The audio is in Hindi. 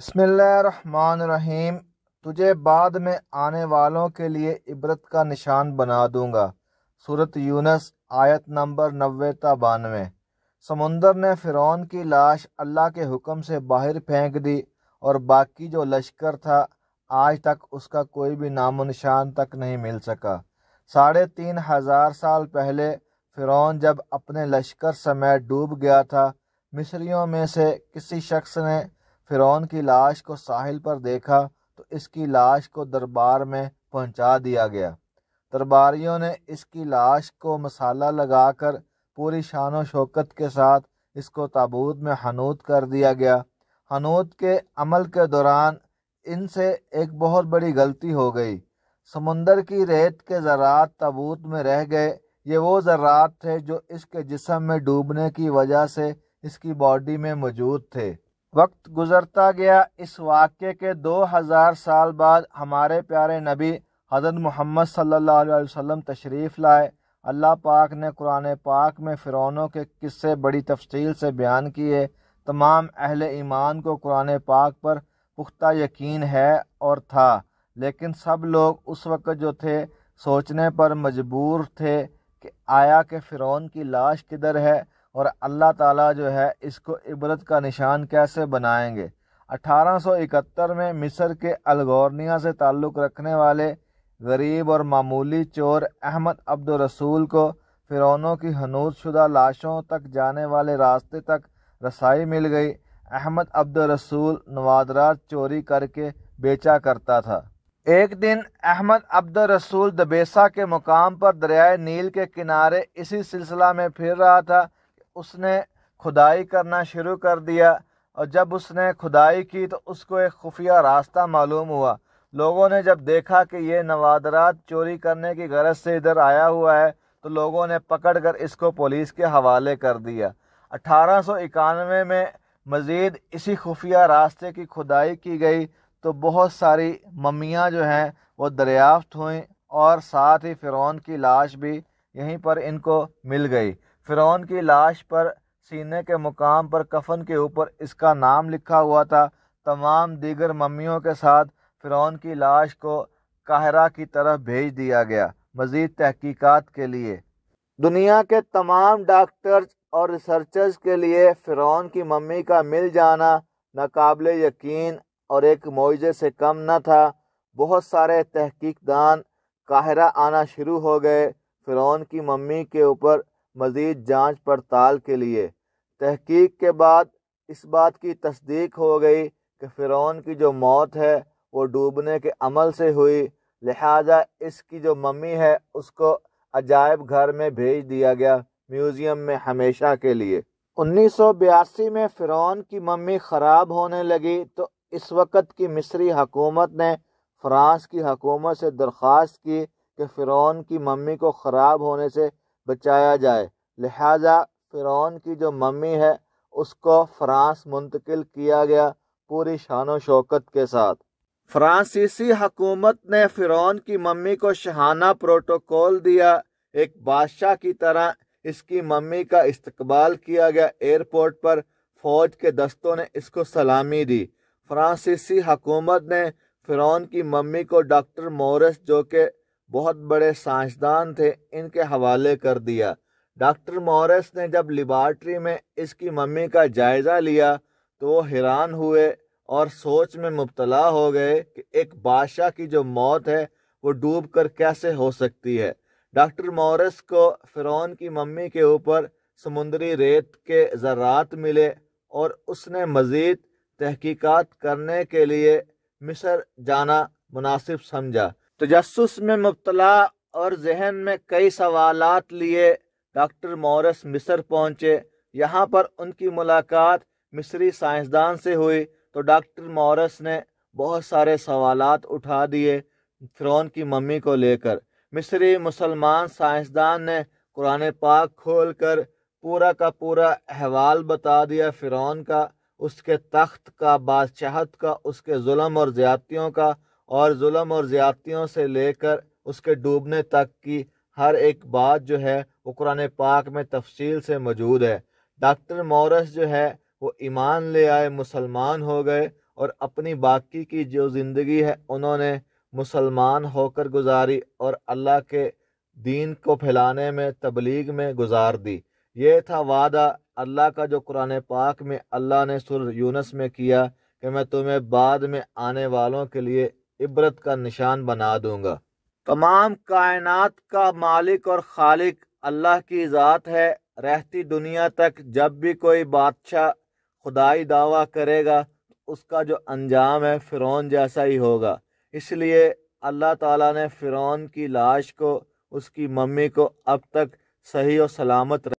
बसमीम तुझे बाद में आने वालों के लिए इबरत का निशान बना दूंगा सूरत यूनस आयत नंबर नबे ता बानवे समुंदर ने फ़िरौन की लाश अल्लाह के हुक्म से बाहर फेंक दी और बाकी जो लश्कर था आज तक उसका कोई भी नामो निशान तक नहीं मिल सका साढ़े तीन हज़ार साल पहले फ़िरौन जब अपने लश्कर समेत डूब गया था मिस्रियों में से किसी शख्स ने फ़िरौन की लाश को साहिल पर देखा तो इसकी लाश को दरबार में पहुंचा दिया गया दरबारियों ने इसकी लाश को मसाला लगाकर पूरी शान शौकत के साथ इसको ताबूत में हनूत कर दिया गया हनूत के अमल के दौरान इनसे एक बहुत बड़ी गलती हो गई समुंदर की रेत के ज़रात ताबूत में रह गए ये वो ज़रात थे जो इसके जिसम में डूबने की वजह से इसकी बॉडी में मौजूद थे वक्त गुजरता गया इस वाक़े के दो हजार साल बाद हमारे प्यारे नबी हज़रत मोहम्मद सल्लल्लाहु अलैहि वसल्लम तशरीफ़ लाए अल्लाह पाक ने कुरान पाक में फ़िरौनों के किस्से बड़ी तफसील से बयान किए तमाम अहल ईमान को कुरान पाक पर पुख्ता यकीन है और था लेकिन सब लोग उस वक़्त जो थे सोचने पर मजबूर थे कि आया के फ़िरौन की लाश किधर है और अल्लाह ताला जो है इसको इबरत का निशान कैसे बनाएंगे 1871 में मिस्र के अलगौरनिया से ताल्लुक़ रखने वाले गरीब और मामूली चोर अहमद अब्दुल रसूल को फिरौनों की हनूद शुदा लाशों तक जाने वाले रास्ते तक रसाई मिल गई अहमद अब्दुल रसूल चोरी करके बेचा करता था एक दिन अहमद अब्दुल रसूल दबेसा के मुकाम पर दरियाए नील के किनारे इसी सिलसिला में फिर रहा था उसने खुदाई करना शुरू कर दिया और जब उसने खुदाई की तो उसको एक खुफिया रास्ता मालूम हुआ लोगों ने जब देखा कि यह नवादरात चोरी करने की गरज से इधर आया हुआ है तो लोगों ने पकड़कर इसको पुलिस के हवाले कर दिया अठारह में मज़ीद इसी खुफिया रास्ते की खुदाई की गई तो बहुत सारी ममियाँ जो हैं वो दरियाफ्त हुई और साथ ही फ़िरौन की लाश भी यहीं पर इनको मिल गई फ़िरौन की लाश पर सीने के मुकाम पर कफन के ऊपर इसका नाम लिखा हुआ था तमाम दीगर मम्मियों के साथ फ़िरौन की लाश को काहरा की तरफ भेज दिया गया मज़ीद तहकीकात के लिए दुनिया के तमाम डॉक्टर्स और रिसर्चर्स के लिए फ़िरौन की मम्मी का मिल जाना नाकबले यकीन और एक मुआवजे से कम न था बहुत सारे तहकीकदान काहरा आना शुरू हो गए फ़िरौन की मम्मी के ऊपर मज़ीद जांच पड़ताल के लिए तहकीक के बाद इस बात की तस्दीक हो गई कि फ़िरौन की जो मौत है वो डूबने के अमल से हुई लिहाजा इसकी जो मम्मी है उसको अजायब घर में भेज दिया गया म्यूज़ियम में हमेशा के लिए 1982 में फ़िरौन की मम्मी ख़राब होने लगी तो इस वक्त की मिस्री हकूमत ने फ़्रांस की हकूमत से दरख्वास्त की कि फ़िरौन की मम्मी को ख़राब होने से बचाया जाए लिहाजा फ़िरौन की जो मम्मी है उसको फ्रांस मुंतकिल किया गया पूरी शान शौकत के साथ फ्रांसीसी हकूमत ने फ़िरौन की मम्मी को शहाना प्रोटोकॉल दिया एक बादशाह की तरह इसकी मम्मी का इस्तकबाल किया गया एयरपोर्ट पर फौज के दस्तों ने इसको सलामी दी फ्रांसीसी हकूमत ने फ़िरौन की मम्मी को डॉक्टर मोरस जो के बहुत बड़े साइंसदान थे इनके हवाले कर दिया डॉक्टर मॉरिस ने जब लिबार्ट्री में इसकी मम्मी का जायज़ा लिया तो वो हैरान हुए और सोच में मुबतला हो गए कि एक बादशाह की जो मौत है वो डूब कर कैसे हो सकती है डॉक्टर मॉरिस को फ़िरौन की मम्मी के ऊपर समुंदरी रेत के ज़रात मिले और उसने मज़ीद तहकीकात करने के लिए मिस्र जाना मुनासिब समझा तजस तो में मुबतला और जहन में कई सवाल लिए डॉक्टर मोरस मिस्र पहुंचे यहाँ पर उनकी मुलाकात मिस्री साइंसदान से हुई तो डॉक्टर मोरस ने बहुत सारे सवाल उठा दिए फ्रोन की मम्मी को लेकर मिस्री मुसलमान साइंसदान ने कुरान पाक खोल कर पूरा का पूरा अहवाल बता दिया फ़िरौन का उसके तख्त का बादशाहत का उसके जुल्म और ज़्यादतियों का और जुल्म और ज़्यादतियों से लेकर उसके डूबने तक की हर एक बात जो है वो कुरान पाक में तफसील से मौजूद है डॉक्टर मोरस जो है वो ईमान ले आए मुसलमान हो गए और अपनी बाकी की जो ज़िंदगी है उन्होंने मुसलमान होकर गुजारी और अल्लाह के दीन को फैलाने में तबलीग में गुजार दी ये था वादा अल्लाह का जो कुरान पाक में अल्लाह ने सुर यूनस में किया कि मैं तुम्हें बाद में आने वालों के लिए इबरत का निशान बना दूंगा तमाम कायनात का मालिक और खालिक अल्लाह की ज़ात है रहती दुनिया तक जब भी कोई बादशाह खुदाई दावा करेगा तो उसका जो अंजाम है फ़िरौन जैसा ही होगा इसलिए अल्लाह ताला ने फ़िरौन की लाश को उसकी मम्मी को अब तक सही और सलामत